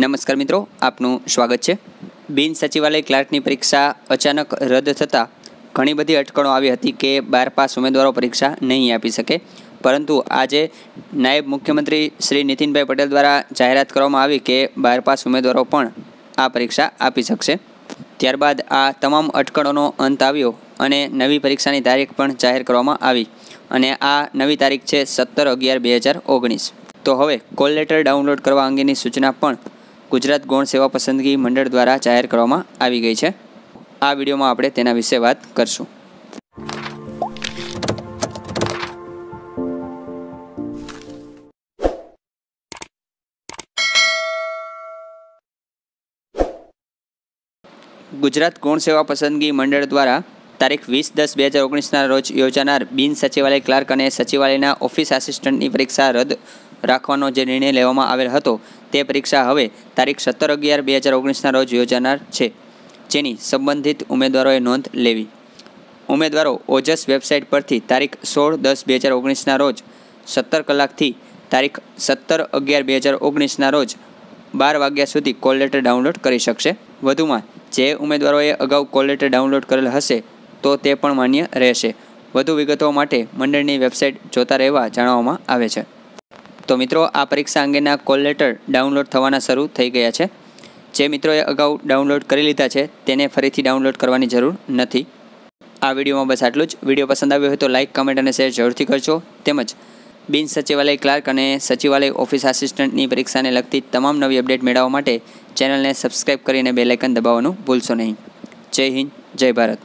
નમસ્કાર મિત્રો આપનું સ્વાગત છે બિન સચિવાલય ક્લાર્કની પરીક્ષા અચાનક રદ થતાં ઘણી બધી અટકળો આવી હતી કે બાર પાસ ઉમેદવારો પરીક્ષા નહીં આપી શકે પરંતુ આજે નાયબ મુખ્યમંત્રી શ્રી નીતિનભાઈ પટેલ દ્વારા જાહેરાત કરવામાં આવી કે બાર પાસ ઉમેદવારો પણ આ પરીક્ષા આપી શકશે ત્યારબાદ આ તમામ અટકણોનો અંત આવ્યો અને નવી પરીક્ષાની તારીખ પણ જાહેર કરવામાં આવી અને આ નવી તારીખ છે સત્તર અગિયાર બે હજાર ઓગણીસ તો હવે કોલ લેટર ડાઉનલોડ કરવા અંગેની સૂચના પણ ગુજરાત ગૌણ સેવા પસંદગી મંડળ દ્વારા જાહેર કરવામાં આવી ગઈ છે આ વિડીયોમાં આપણે તેના વિશે વાત કરશું ગુજરાત ગૌણ સેવા પસંદગી મંડળ દ્વારા તારીખ વીસ દસ બે હજાર ઓગણીસના રોજ યોજાનાર બિન સચિવાલય ક્લાર્ક અને સચિવાલયના ઓફિસ આસિસ્ટન્ટની પરીક્ષા રદ રાખવાનો જે નિર્ણય લેવામાં આવેલ હતો તે પરીક્ષા હવે તારીખ સત્તર અગિયાર બે હજાર ઓગણીસના રોજ યોજાનાર છે જેની સંબંધિત ઉમેદવારોએ નોંધ લેવી ઉમેદવારો ઓજસ વેબસાઇટ પરથી તારીખ સોળ દસ બે હજાર ઓગણીસના રોજ સત્તર કલાકથી તારીખ સત્તર અગિયાર બે હજાર ઓગણીસના રોજ બાર વાગ્યા સુધી કોલ લેટર ડાઉનલોડ કરી શકશે વધુમાં જે ઉમેદવારોએ અગાઉ કોલ લેટર ડાઉનલોડ કરેલ હશે તો તે પણ માન્ય રહેશે વધુ વિગતો માટે મંડળની વેબસાઇટ જોતા રહેવા જણાવવામાં આવે છે તો મિત્રો આ પરીક્ષા અંગેના કોલ લેટર ડાઉનલોડ થવાના શરૂ થઈ ગયા છે જે મિત્રોએ અગાઉ ડાઉનલોડ કરી લીધા છે તેને ફરીથી ડાઉનલોડ કરવાની જરૂર નથી આ વિડીયોમાં બસ આટલું જ વિડીયો પસંદ આવ્યો હોય તો લાઇક કમેન્ટ અને શેર જરૂરથી કરજો તેમજ બિન સચિવાલય ક્લાર્ક અને સચિવાલય ઓફિસ આસિસ્ટન્ટની પરીક્ષાને લગતી તમામ નવી અપડેટ મેળવવા માટે ચેનલને સબસ્ક્રાઇબ કરીને બેલાઇકન દબાવવાનું ભૂલશો નહીં જય હિન્દ જય ભારત